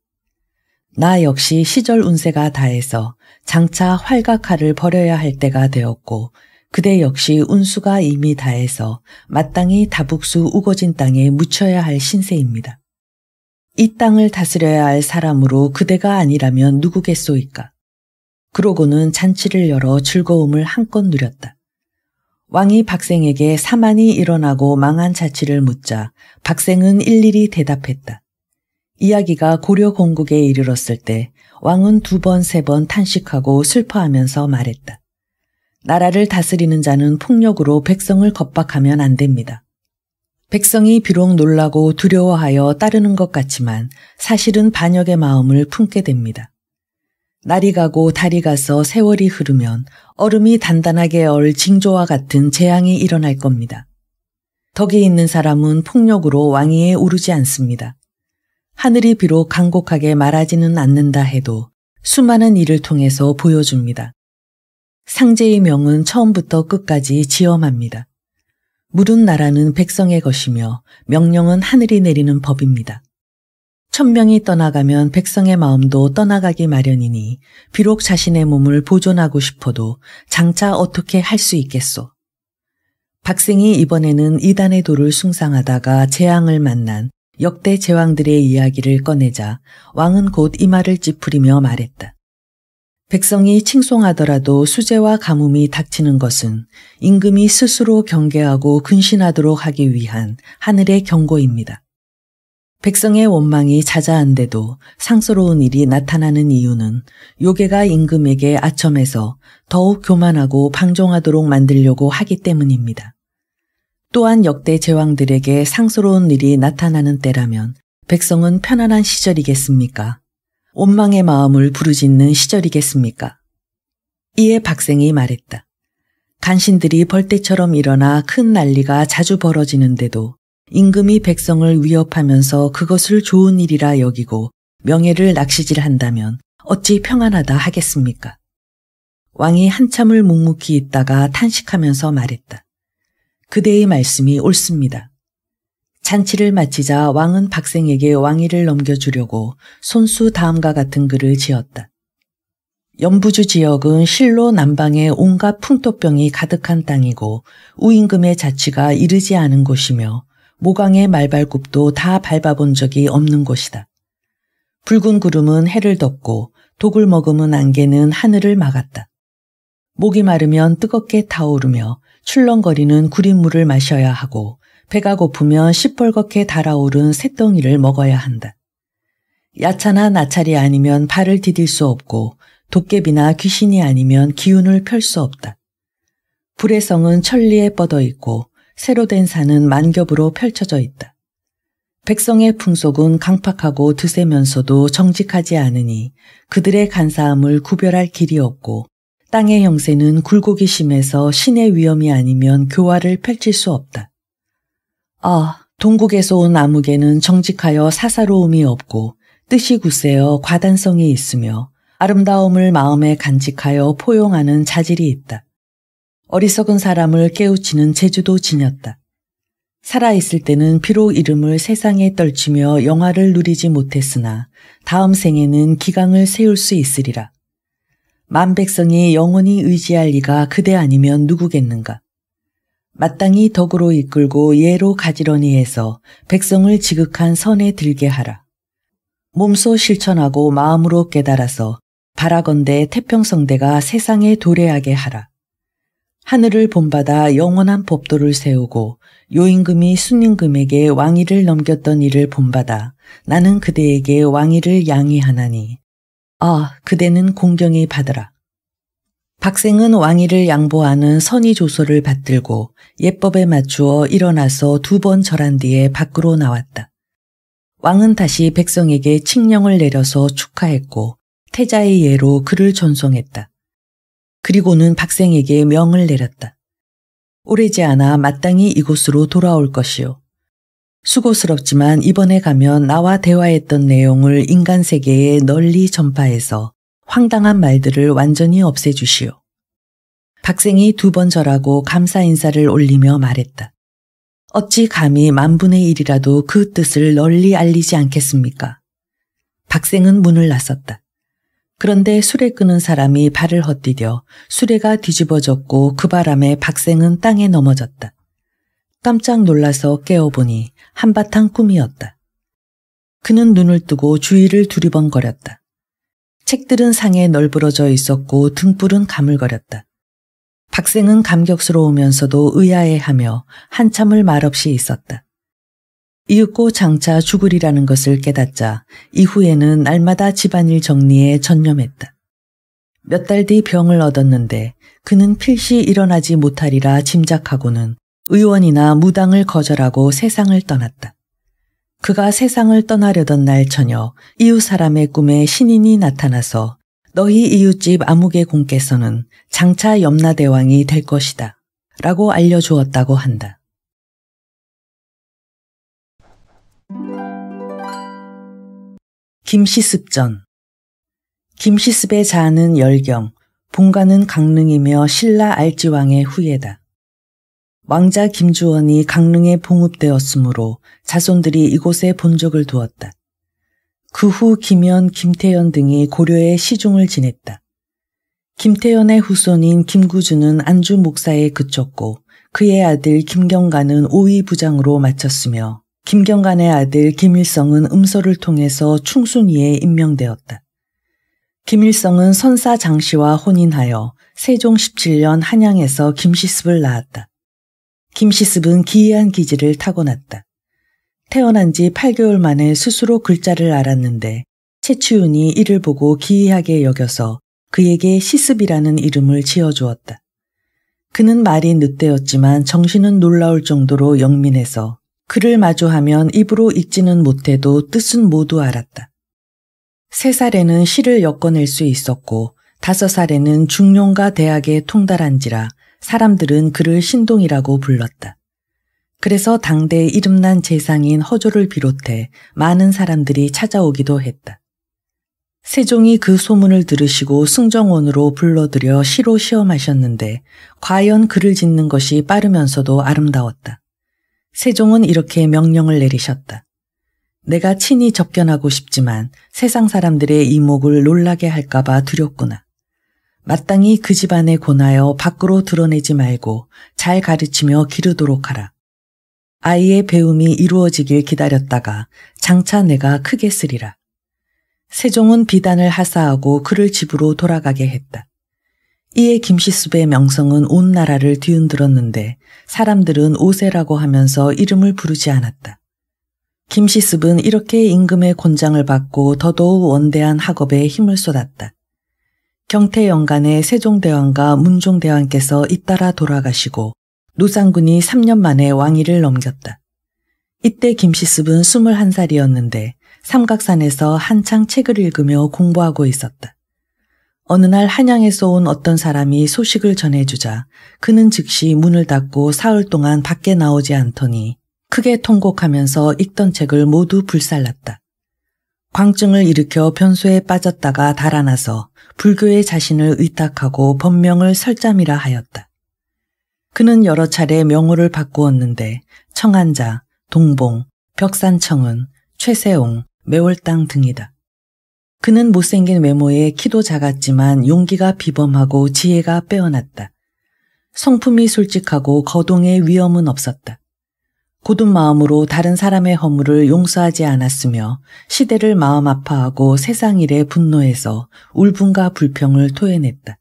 나 역시 시절 운세가 다해서 장차 활각화를 버려야 할 때가 되었고 그대 역시 운수가 이미 다해서 마땅히 다북수 우거진 땅에 묻혀야 할 신세입니다. 이 땅을 다스려야 할 사람으로 그대가 아니라면 누구겠소이까? 그러고는 잔치를 열어 즐거움을 한껏 누렸다. 왕이 박생에게 사만이 일어나고 망한 자치를 묻자 박생은 일일이 대답했다. 이야기가 고려 공국에 이르렀을 때 왕은 두 번, 세 번 탄식하고 슬퍼하면서 말했다. 나라를 다스리는 자는 폭력으로 백성을 겁박하면 안 됩니다. 백성이 비록 놀라고 두려워하여 따르는 것 같지만 사실은 반역의 마음을 품게 됩니다. 날이 가고 달이 가서 세월이 흐르면 얼음이 단단하게 얼 징조와 같은 재앙이 일어날 겁니다. 덕이 있는 사람은 폭력으로 왕위에 오르지 않습니다. 하늘이 비록 강곡하게 말하지는 않는다 해도 수많은 일을 통해서 보여줍니다. 상제의 명은 처음부터 끝까지 지엄합니다. 물은 나라는 백성의 것이며 명령은 하늘이 내리는 법입니다. 천명이 떠나가면 백성의 마음도 떠나가기 마련이니 비록 자신의 몸을 보존하고 싶어도 장차 어떻게 할 수 있겠소. 박생이 이번에는 이단의 도를 숭상하다가 재앙을 만난 역대 제왕들의 이야기를 꺼내자 왕은 곧 이마를 찌푸리며 말했다. 백성이 칭송하더라도 수제와 가뭄이 닥치는 것은 임금이 스스로 경계하고 근신하도록 하기 위한 하늘의 경고입니다. 백성의 원망이 자자한데도 상스러운 일이 나타나는 이유는 요괴가 임금에게 아첨해서 더욱 교만하고 방종하도록 만들려고 하기 때문입니다. 또한 역대 제왕들에게 상스러운 일이 나타나는 때라면 백성은 편안한 시절이겠습니까? 원망의 마음을 부르짖는 시절이겠습니까? 이에 박생이 말했다. 간신들이 벌떼처럼 일어나 큰 난리가 자주 벌어지는데도 임금이 백성을 위협하면서 그것을 좋은 일이라 여기고 명예를 낚시질한다면 어찌 평안하다 하겠습니까? 왕이 한참을 묵묵히 있다가 탄식하면서 말했다. 그대의 말씀이 옳습니다. 잔치를 마치자 왕은 박생에게 왕위를 넘겨주려고 손수 다음과 같은 글을 지었다. 연부주 지역은 실로 남방에 온갖 풍토병이 가득한 땅이고 우임금의 자치가 이르지 않은 곳이며 모강의 말발굽도 다 밟아본 적이 없는 곳이다. 붉은 구름은 해를 덮고 독을 머금은 안개는 하늘을 막았다. 목이 마르면 뜨겁게 타오르며 출렁거리는 구린물을 마셔야 하고 배가 고프면 시뻘겋게 달아오른 새덩이를 먹어야 한다. 야차나 나찰이 아니면 발을 디딜 수 없고 도깨비나 귀신이 아니면 기운을 펼 수 없다. 불의 성은 천리에 뻗어 있고 새로 된 산은 만겹으로 펼쳐져 있다. 백성의 풍속은 강팍하고 드세면서도 정직하지 않으니 그들의 간사함을 구별할 길이 없고 땅의 형세는 굴곡이 심해서 신의 위험이 아니면 교화를 펼칠 수 없다. 아, 동국에서 온 암흑에는 정직하여 사사로움이 없고 뜻이 굳세어 과단성이 있으며 아름다움을 마음에 간직하여 포용하는 자질이 있다. 어리석은 사람을 깨우치는 제주도 지녔다. 살아있을 때는 피로 이름을 세상에 떨치며 영화를 누리지 못했으나 다음 생에는 기강을 세울 수 있으리라. 만백성이 영원히 의지할 리가 그대 아니면 누구겠는가. 마땅히 덕으로 이끌고 예로 가지런히 해서 백성을 지극한 선에 들게 하라. 몸소 실천하고 마음으로 깨달아서 바라건대 태평성대가 세상에 도래하게 하라. 하늘을 본받아 영원한 법도를 세우고 요임금이 순임금에게 왕위를 넘겼던 일을 본받아 나는 그대에게 왕위를 양이하나니아 그대는 공경이 받으라. 박생은 왕위를 양보하는 선의 조서를 받들고 예법에 맞추어 일어나서 두 번 절한 뒤에 밖으로 나왔다. 왕은 다시 백성에게 칙령을 내려서 축하했고 태자의 예로 그를 전송했다. 그리고는 박생에게 명을 내렸다. 오래지 않아 마땅히 이곳으로 돌아올 것이요. 수고스럽지만 이번에 가면 나와 대화했던 내용을 인간 세계에 널리 전파해서 황당한 말들을 완전히 없애주시오. 박생이 두 번 절하고 감사 인사를 올리며 말했다. 어찌 감히 만분의 일이라도 그 뜻을 널리 알리지 않겠습니까? 박생은 문을 나섰다. 그런데 수레 끄는 사람이 발을 헛디뎌 수레가 뒤집어졌고 그 바람에 박생은 땅에 넘어졌다. 깜짝 놀라서 깨어보니 한바탕 꿈이었다. 그는 눈을 뜨고 주위를 두리번거렸다. 책들은 상에 널브러져 있었고 등불은 가물거렸다. 박생은 감격스러우면서도 의아해하며 한참을 말없이 있었다. 이윽고 장차 죽으리라는 것을 깨닫자 이후에는 날마다 집안일 정리에 전념했다. 몇 달 뒤 병을 얻었는데 그는 필시 일어나지 못하리라 짐작하고는 의원이나 무당을 거절하고 세상을 떠났다. 그가 세상을 떠나려던 날 저녁 이웃 사람의 꿈에 신인이 나타나서 너희 이웃집 암흑의 공께서는 장차 염라대왕이 될 것이다 라고 알려주었다고 한다. 김시습전 김시습의 자는 열경, 본가는 강릉이며 신라 알지왕의 후예다. 왕자 김주원이 강릉에 봉읍되었으므로 자손들이 이곳에 본적을 두었다. 그 후 김현, 김태현 등이 고려의 시중을 지냈다. 김태현의 후손인 김구주는 안주 목사에 그쳤고 그의 아들 김경가는 오위 부장으로 마쳤으며 김경간의 아들 김일성은 음서를 통해서 충순이에 임명되었다. 김일성은 선사 장씨와 혼인하여 세종 17년 한양에서 김시습을 낳았다. 김시습은 기이한 기질을 타고났다. 태어난 지 8개월 만에 스스로 글자를 알았는데 채치윤이 이를 보고 기이하게 여겨서 그에게 시습이라는 이름을 지어주었다. 그는 말이 늦대였지만 정신은 놀라울 정도로 영민해서 그를 마주하면 입으로 읽지는 못해도 뜻은 모두 알았다. 세 살에는 시를 엮어낼 수 있었고 다섯 살에는 중용과 대학에 통달한지라 사람들은 그를 신동이라고 불렀다. 그래서 당대 이름난 재상인 허조를 비롯해 많은 사람들이 찾아오기도 했다. 세종이 그 소문을 들으시고 승정원으로 불러들여 시로 시험하셨는데 과연 글을 짓는 것이 빠르면서도 아름다웠다. 세종은 이렇게 명령을 내리셨다. 내가 친히 접견하고 싶지만 세상 사람들의 이목을 놀라게 할까봐 두렵구나. 마땅히 그 집안에 고나여 밖으로 드러내지 말고 잘 가르치며 기르도록 하라. 아이의 배움이 이루어지길 기다렸다가 장차 내가 크게 쓰리라. 세종은 비단을 하사하고 그를 집으로 돌아가게 했다. 이에 김시숲의 명성은 온 나라를 뒤흔들었는데 사람들은 오세라고 하면서 이름을 부르지 않았다. 김시습은 이렇게 임금의 권장을 받고 더더욱 원대한 학업에 힘을 쏟았다. 경태 연간의 세종대왕과 문종대왕께서 잇따라 돌아가시고 노상군이 3년 만에 왕위를 넘겼다. 이때 김시습은 21살이었는데 삼각산에서 한창 책을 읽으며 공부하고 있었다. 어느 날 한양에서 온 어떤 사람이 소식을 전해주자 그는 즉시 문을 닫고 사흘 동안 밖에 나오지 않더니 크게 통곡하면서 읽던 책을 모두 불살랐다. 광증을 일으켜 변소에 빠졌다가 달아나서 불교의 자신을 의탁하고 법명을 설잠이라 하였다. 그는 여러 차례 명호를 바꾸었는데 청안자 동봉, 벽산청은, 최세옹, 매월당 등이다. 그는 못생긴 외모에 키도 작았지만 용기가 비범하고 지혜가 빼어났다. 성품이 솔직하고 거동에 위험은 없었다. 고든 마음으로 다른 사람의 허물을 용서하지 않았으며 시대를 마음 아파하고 세상 일에 분노해서 울분과 불평을 토해냈다.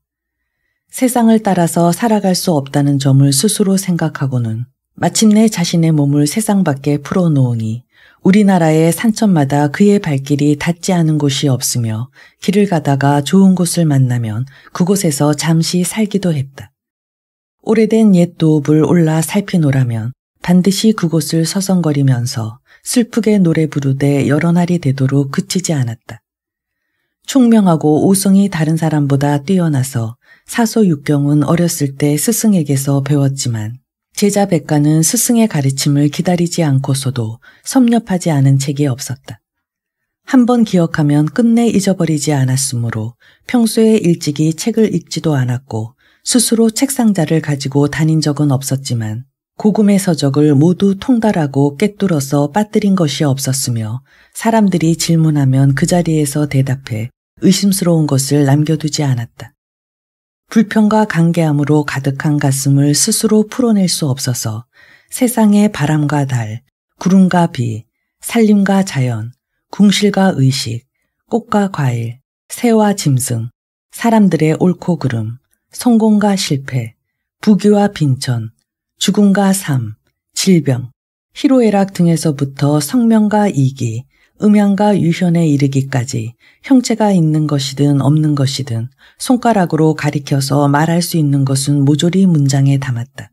세상을 따라서 살아갈 수 없다는 점을 스스로 생각하고는 마침내 자신의 몸을 세상 밖에 풀어놓으니 우리나라의 산천마다 그의 발길이 닿지 않은 곳이 없으며 길을 가다가 좋은 곳을 만나면 그곳에서 잠시 살기도 했다. 오래된 옛 도읍을 올라 살피노라면 반드시 그곳을 서성거리면서 슬프게 노래 부르되 여러 날이 되도록 그치지 않았다. 총명하고 오성이 다른 사람보다 뛰어나서 사소 육경은 어렸을 때 스승에게서 배웠지만 제자 백가는 스승의 가르침을 기다리지 않고서도 섭렵하지 않은 책이 없었다. 한번 기억하면 끝내 잊어버리지 않았으므로 평소에 일찍이 책을 읽지도 않았고 스스로 책상자를 가지고 다닌 적은 없었지만 고금의 서적을 모두 통달하고 깨뚫어서 빠뜨린 것이 없었으며 사람들이 질문하면 그 자리에서 대답해 의심스러운 것을 남겨두지 않았다. 불평과 강개함으로 가득한 가슴을 스스로 풀어낼 수 없어서 세상의 바람과 달, 구름과 비, 산림과 자연, 궁실과 의식, 꽃과 과일, 새와 짐승, 사람들의 옳고 그름, 성공과 실패, 부귀와 빈천, 죽음과 삶, 질병, 희로애락 등에서부터 성명과 이기, 음양과 유현에 이르기까지 형체가 있는 것이든 없는 것이든 손가락으로 가리켜서 말할 수 있는 것은 모조리 문장에 담았다.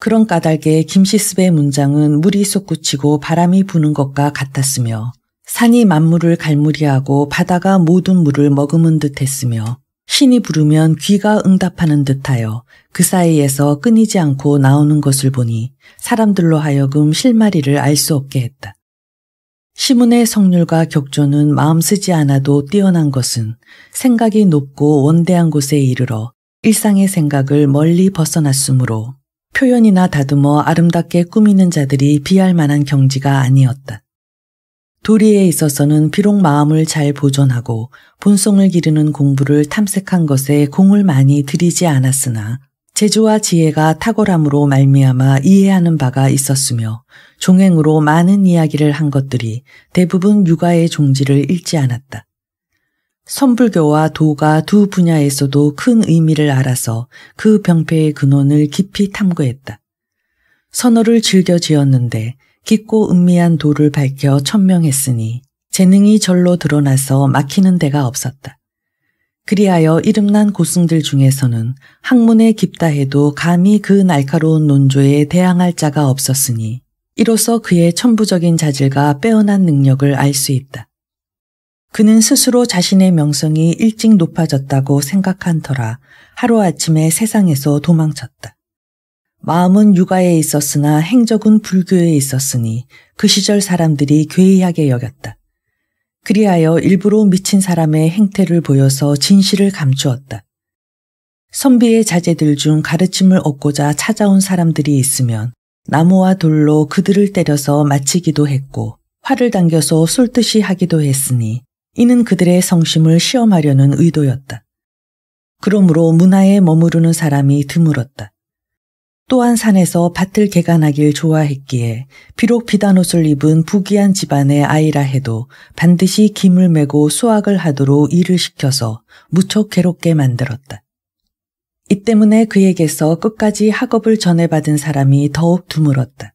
그런 까닭에 김시습의 문장은 물이 솟구치고 바람이 부는 것과 같았으며 산이 만물을 갈무리하고 바다가 모든 물을 머금은 듯했으며 신이 부르면 귀가 응답하는 듯하여 그 사이에서 끊이지 않고 나오는 것을 보니 사람들로 하여금 실마리를 알 수 없게 했다. 시문의 성률과 격조는 마음 쓰지 않아도 뛰어난 것은 생각이 높고 원대한 곳에 이르러 일상의 생각을 멀리 벗어났으므로 표현이나 다듬어 아름답게 꾸미는 자들이 비할 만한 경지가 아니었다. 도리에 있어서는 비록 마음을 잘 보존하고 본성을 기르는 공부를 탐색한 것에 공을 많이 들이지 않았으나 재주와 지혜가 탁월함으로 말미암아 이해하는 바가 있었으며 종행으로 많은 이야기를 한 것들이 대부분 육아의 종지를 잃지 않았다. 선불교와 도가 두 분야에서도 큰 의미를 알아서 그 병폐의 근원을 깊이 탐구했다. 선어를 즐겨 지었는데 깊고 음미한 도를 밝혀 천명했으니 재능이 절로 드러나서 막히는 데가 없었다. 그리하여 이름난 고승들 중에서는 학문에 깊다 해도 감히 그 날카로운 논조에 대항할 자가 없었으니 이로써 그의 천부적인 자질과 빼어난 능력을 알 수 있다. 그는 스스로 자신의 명성이 일찍 높아졌다고 생각한 터라 하루아침에 세상에서 도망쳤다. 마음은 육아에 있었으나 행적은 불교에 있었으니 그 시절 사람들이 괴이하게 여겼다. 그리하여 일부러 미친 사람의 행태를 보여서 진실을 감추었다. 선비의 자제들 중 가르침을 얻고자 찾아온 사람들이 있으면 나무와 돌로 그들을 때려서 마치기도 했고 활을 당겨서 쏠듯이 하기도 했으니 이는 그들의 성심을 시험하려는 의도였다. 그러므로 문화에 머무르는 사람이 드물었다. 또한 산에서 밭을 개간하길 좋아했기에 비록 비단옷을 입은 부귀한 집안의 아이라 해도 반드시 김을 메고 수확을 하도록 일을 시켜서 무척 괴롭게 만들었다. 이 때문에 그에게서 끝까지 학업을 전해받은 사람이 더욱 드물었다.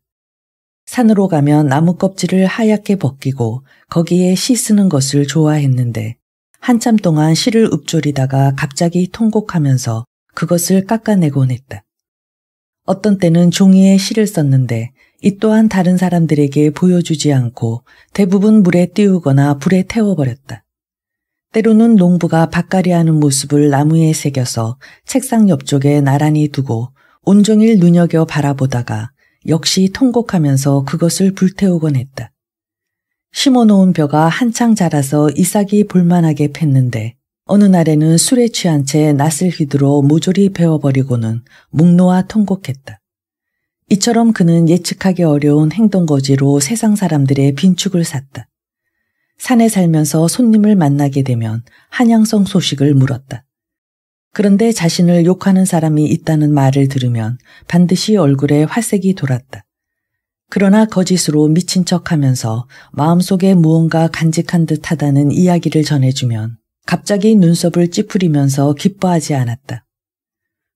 산으로 가면 나무 껍질을 하얗게 벗기고 거기에 시 쓰는 것을 좋아했는데 한참 동안 시를 읊조리다가 갑자기 통곡하면서 그것을 깎아내곤 했다. 어떤 때는 종이에 시를 썼는데 이 또한 다른 사람들에게 보여주지 않고 대부분 물에 띄우거나 불에 태워버렸다. 때로는 농부가 밭갈이하는 모습을 나무에 새겨서 책상 옆쪽에 나란히 두고 온종일 눈여겨 바라보다가 역시 통곡하면서 그것을 불태우곤 했다. 심어놓은 벼가 한창 자라서 이삭이 볼만하게 폈는데 어느 날에는 술에 취한 채 낯을 휘두르 모조리 베어버리고는 묵노와 통곡했다. 이처럼 그는 예측하기 어려운 행동거지로 세상 사람들의 빈축을 샀다. 산에 살면서 손님을 만나게 되면 한양성 소식을 물었다. 그런데 자신을 욕하는 사람이 있다는 말을 들으면 반드시 얼굴에 화색이 돌았다. 그러나 거짓으로 미친 척 하면서 마음속에 무언가 간직한 듯 하다는 이야기를 전해주면 갑자기 눈썹을 찌푸리면서 기뻐하지 않았다.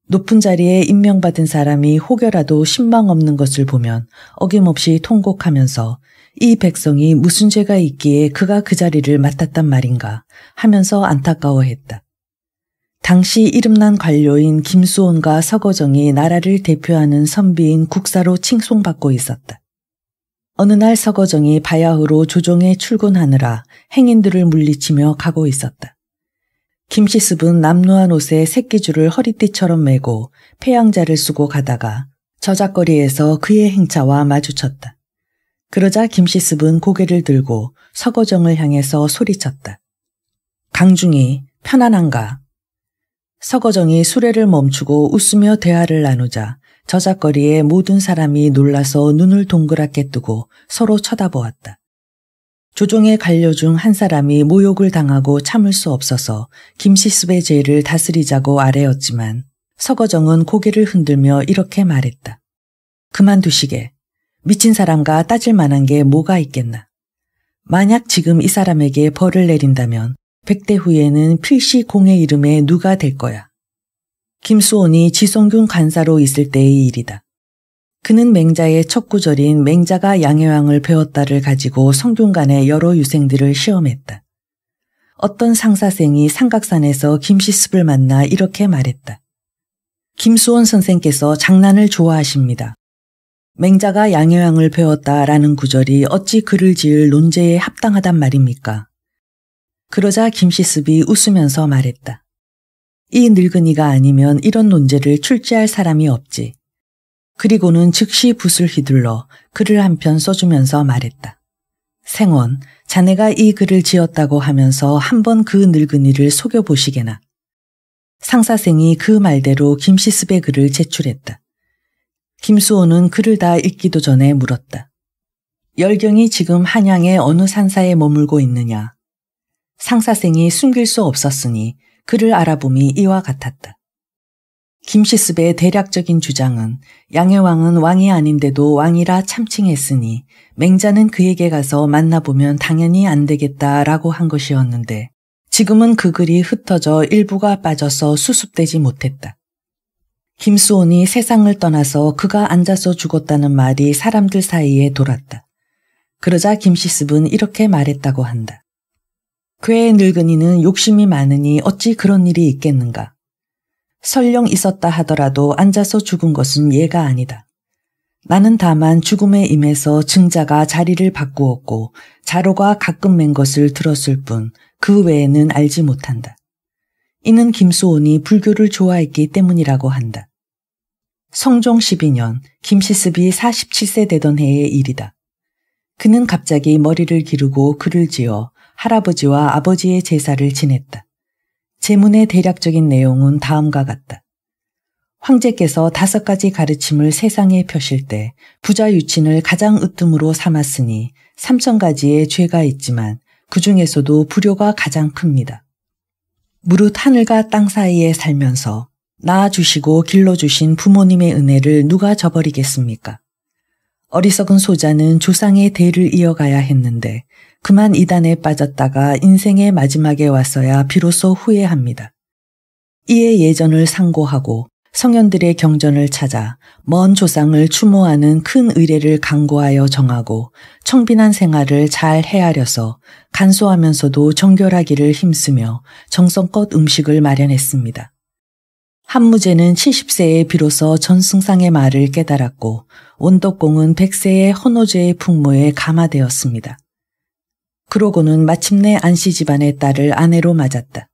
높은 자리에 임명받은 사람이 혹여라도 신망 없는 것을 보면 어김없이 통곡하면서 이 백성이 무슨 죄가 있기에 그가 그 자리를 맡았단 말인가 하면서 안타까워했다. 당시 이름난 관료인 김수온과 서거정이 나라를 대표하는 선비인 국사로 칭송받고 있었다. 어느 날 서거정이 바야흐로 조정에 출근하느라 행인들을 물리치며 가고 있었다. 김씨습은 남루한 옷에 새끼줄을 허리띠처럼 메고 폐양자를 쓰고 가다가 저작거리에서 그의 행차와 마주쳤다. 그러자 김씨습은 고개를 들고 서거정을 향해서 소리쳤다. 강중이 편안한가? 서거정이 수레를 멈추고 웃으며 대화를 나누자 저작거리에 모든 사람이 놀라서 눈을 동그랗게 뜨고 서로 쳐다보았다. 조정의 관료 중한 사람이 모욕을 당하고 참을 수 없어서 김시습의 죄를 다스리자고 아래였지만 서거정은 고개를 흔들며 이렇게 말했다. 그만두시게. 미친 사람과 따질 만한 게 뭐가 있겠나. 만약 지금 이 사람에게 벌을 내린다면 백대 후에는 필시 공의 이름에 누가 될 거야. 김수원이 지성균 간사로 있을 때의 일이다. 그는 맹자의 첫 구절인 맹자가 양해왕을 배웠다를 가지고 성균관의 여러 유생들을 시험했다. 어떤 상사생이 삼각산에서 김시습을 만나 이렇게 말했다. 김수원 선생께서 장난을 좋아하십니다. 맹자가 양해왕을 배웠다라는 구절이 어찌 글을 지을 논제에 합당하단 말입니까? 그러자 김시습이 웃으면서 말했다. 이 늙은이가 아니면 이런 논제를 출제할 사람이 없지. 그리고는 즉시 붓을 휘둘러 글을 한 편 써주면서 말했다. 생원, 자네가 이 글을 지었다고 하면서 한번 그 늙은이를 속여보시게나. 상사생이 그 말대로 김시습의 글을 제출했다. 김수호는 글을 다 읽기도 전에 물었다. 열경이 지금 한양의 어느 산사에 머물고 있느냐. 상사생이 숨길 수 없었으니 그를 알아봄이 이와 같았다. 김시습의 대략적인 주장은 양해왕은 왕이 아닌데도 왕이라 참칭했으니 맹자는 그에게 가서 만나보면 당연히 안 되겠다라고 한 것이었는데 지금은 그 글이 흩어져 일부가 빠져서 수습되지 못했다. 김수온이 세상을 떠나서 그가 앉아서 죽었다는 말이 사람들 사이에 돌았다. 그러자 김시습은 이렇게 말했다고 한다. 괴의 늙은이는 욕심이 많으니 어찌 그런 일이 있겠는가. 설령 있었다 하더라도 앉아서 죽은 것은 예가 아니다. 나는 다만 죽음의임에서 증자가 자리를 바꾸었고 자로가 가끔 맨 것을 들었을 뿐 그 외에는 알지 못한다. 이는 김수온이 불교를 좋아했기 때문이라고 한다. 성종 12년 김시습이 47세 되던 해의 일이다. 그는 갑자기 머리를 기르고 글을 지어 할아버지와 아버지의 제사를 지냈다. 제문의 대략적인 내용은 다음과 같다. 황제께서 다섯 가지 가르침을 세상에 펴실 때 부자 유친을 가장 으뜸으로 삼았으니 삼천 가지의 죄가 있지만 그 중에서도 불효가 가장 큽니다. 무릇 하늘과 땅 사이에 살면서 낳아주시고 길러주신 부모님의 은혜를 누가 저버리겠습니까? 어리석은 소자는 조상의 대를 이어가야 했는데 그만 이단에 빠졌다가 인생의 마지막에 왔어야 비로소 후회합니다. 이에 예전을 상고하고 성현들의 경전을 찾아 먼 조상을 추모하는 큰 의례를 강구하여 정하고 청빈한 생활을 잘 헤아려서 간소하면서도 정결하기를 힘쓰며 정성껏 음식을 마련했습니다. 한무제는 70세에 비로소 전승상의 말을 깨달았고 온덕공은 100세의 헌호제의 풍모에 감화되었습니다. 그러고는 마침내 안씨 집안의 딸을 아내로 맞았다.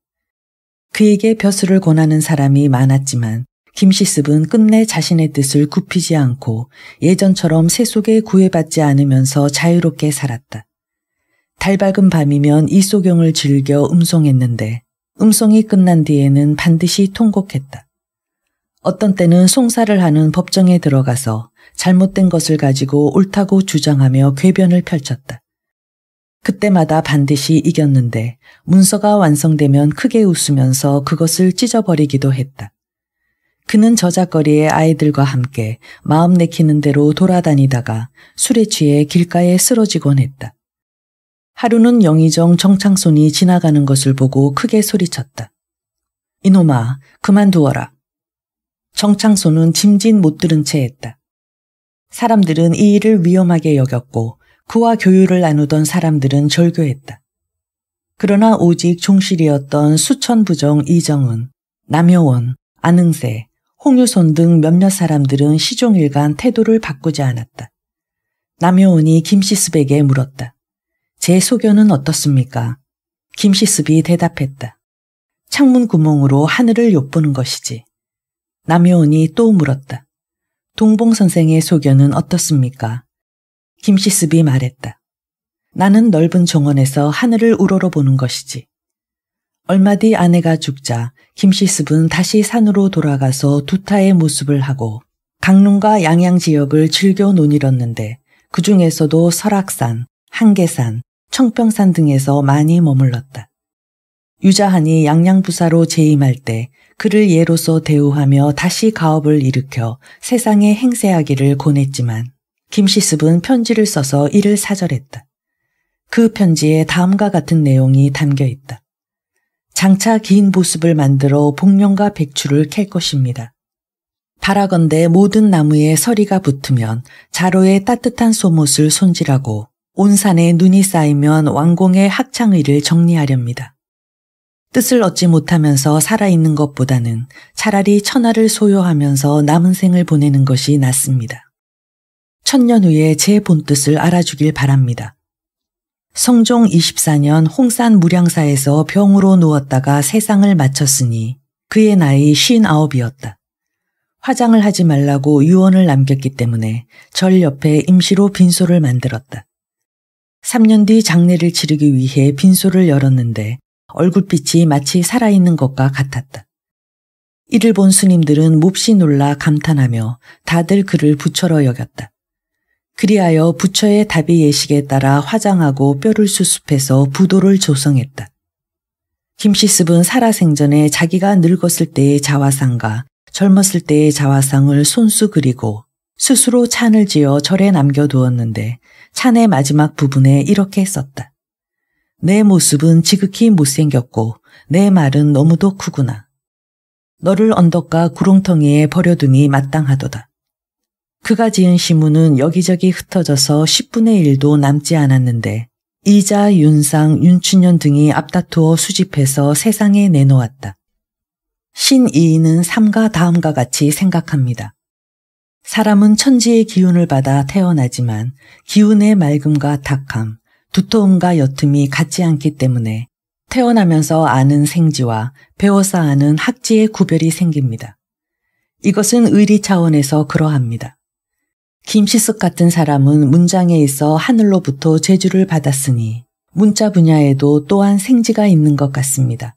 그에게 벼슬을 권하는 사람이 많았지만 김시습은 끝내 자신의 뜻을 굽히지 않고 예전처럼 세속에 구애받지 않으면서 자유롭게 살았다. 달 밝은 밤이면 이소경을 즐겨 음송했는데 음성이 끝난 뒤에는 반드시 통곡했다. 어떤 때는 송사를 하는 법정에 들어가서 잘못된 것을 가지고 옳다고 주장하며 궤변을 펼쳤다. 그때마다 반드시 이겼는데 문서가 완성되면 크게 웃으면서 그것을 찢어버리기도 했다. 그는 저작거리에 아이들과 함께 마음 내키는 대로 돌아다니다가 술에 취해 길가에 쓰러지곤 했다. 하루는 영의정 정창손이 지나가는 것을 보고 크게 소리쳤다. 이놈아, 그만두어라. 정창수는 짐진못 들은 채 했다. 사람들은 이 일을 위험하게 여겼고 그와 교유를 나누던 사람들은 절교했다. 그러나 오직 종실이었던 수천 부정 이정은, 남효원 안흥세, 홍유손 등 몇몇 사람들은 시종일관 태도를 바꾸지 않았다. 남효원이 김시습에게 물었다. 제 소견은 어떻습니까? 김시습이 대답했다. 창문 구멍으로 하늘을 엿보는 것이지. 남효은이 또 물었다. 동봉 선생의 소견은 어떻습니까? 김시습이 말했다. 나는 넓은 정원에서 하늘을 우러러 보는 것이지. 얼마 뒤 아내가 죽자 김시습은 다시 산으로 돌아가서 두타의 모습을 하고 강릉과 양양 지역을 즐겨 논일었는데 그 중에서도 설악산, 한계산, 청평산 등에서 많이 머물렀다. 유자한이 양양부사로 재임할 때 그를 예로서 대우하며 다시 가업을 일으켜 세상에 행세하기를 권했지만 김시습은 편지를 써서 이를 사절했다. 그 편지에 다음과 같은 내용이 담겨 있다. 장차 긴 보습을 만들어 복령과 백추를 캘 것입니다. 바라건대 모든 나무에 서리가 붙으면 자로의 따뜻한 소못을 손질하고 온 산에 눈이 쌓이면 왕공의 학창의를 정리하렵니다. 뜻을 얻지 못하면서 살아있는 것보다는 차라리 천하를 소유하면서 남은 생을 보내는 것이 낫습니다. 천년 후에 제 본뜻을 알아주길 바랍니다. 성종 24년 홍산 무량사에서 병으로 누웠다가 세상을 마쳤으니 그의 나이 59이었다. 화장을 하지 말라고 유언을 남겼기 때문에 절 옆에 임시로 빈소를 만들었다. 3년 뒤 장례를 치르기 위해 빈소를 열었는데 얼굴빛이 마치 살아있는 것과 같았다. 이를 본 스님들은 몹시 놀라 감탄하며 다들 그를 부처로 여겼다. 그리하여 부처의 답이 예식에 따라 화장하고 뼈를 수습해서 부도를 조성했다. 김시습은 살아생전에 자기가 늙었을 때의 자화상과 젊었을 때의 자화상을 손수 그리고 스스로 찬을 지어 절에 남겨두었는데 찬의 마지막 부분에 이렇게 썼다. 내 모습은 지극히 못생겼고 내 말은 너무도 크구나. 너를 언덕과 구렁텅이에 버려둠이 마땅하도다. 그가 지은 시문은 여기저기 흩어져서 10분의 1도 남지 않았는데 이자, 윤상, 윤춘년 등이 앞다투어 수집해서 세상에 내놓았다. 신이인은 삼과 다음과 같이 생각합니다. 사람은 천지의 기운을 받아 태어나지만 기운의 맑음과 탁함, 두터움과 여틈이 같지 않기 때문에 태어나면서 아는 생지와 배워서 아는 학지의 구별이 생깁니다. 이것은 의리 차원에서 그러합니다. 김시숙 같은 사람은 문장에 있어 하늘로부터 제주를 받았으니 문자 분야에도 또한 생지가 있는 것 같습니다.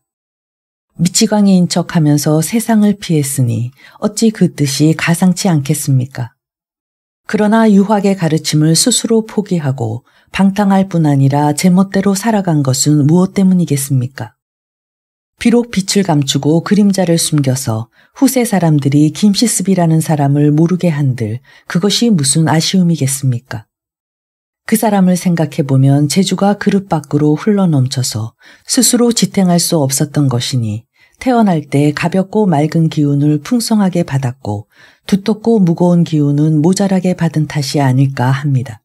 미치광이인 척 하면서 세상을 피했으니 어찌 그 뜻이 가상치 않겠습니까? 그러나 유학의 가르침을 스스로 포기하고 방탕할 뿐 아니라 제멋대로 살아간 것은 무엇 때문이겠습니까? 비록 빛을 감추고 그림자를 숨겨서 후세 사람들이 김시습이라는 사람을 모르게 한들 그것이 무슨 아쉬움이겠습니까? 그 사람을 생각해보면 재주가 그릇 밖으로 흘러넘쳐서 스스로 지탱할 수 없었던 것이니 태어날 때 가볍고 맑은 기운을 풍성하게 받았고 두텁고 무거운 기운은 모자라게 받은 탓이 아닐까 합니다.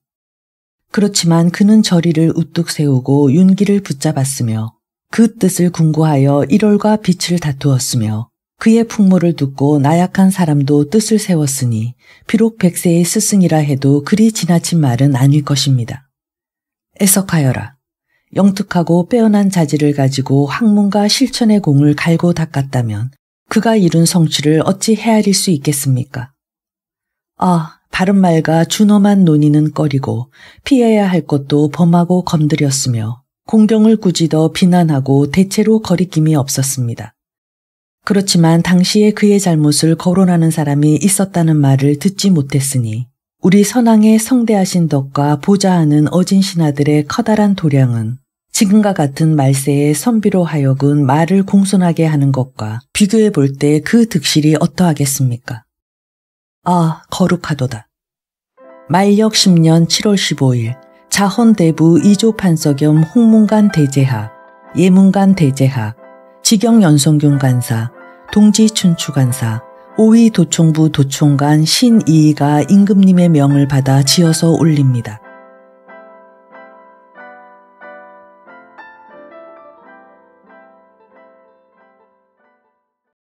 그렇지만 그는 저리를 우뚝 세우고 윤기를 붙잡았으며 그 뜻을 궁구하여 1월과 빛을 다투었으며 그의 풍모를 듣고 나약한 사람도 뜻을 세웠으니 비록 백세의 스승이라 해도 그리 지나친 말은 아닐 것입니다. 애석하여라. 영특하고 빼어난 자질을 가지고 학문과 실천의 공을 갈고 닦았다면 그가 이룬 성취를 어찌 헤아릴 수 있겠습니까? 아, 바른말과 준엄한 논의는 꺼리고 피해야 할 것도 범하고 검드렸으며 공경을 굳이더 비난하고 대체로 거리낌이 없었습니다. 그렇지만 당시에 그의 잘못을 거론하는 사람이 있었다는 말을 듣지 못했으니 우리 선왕의 성대하신 덕과 보좌하는 어진 신하들의 커다란 도량은 지금과 같은 말세의 선비로 하여금 말을 공손하게 하는 것과 비교해 볼 때 그 득실이 어떠하겠습니까? 아, 거룩하도다. 말력 10년 7월 15일 자헌대부 이조 판서 겸 홍문관 대제하, 예문관 대제하, 직영연성균 간사, 동지춘추 간사, 오위 도총부 도총관 신이이가 임금님의 명을 받아 지어서 올립니다.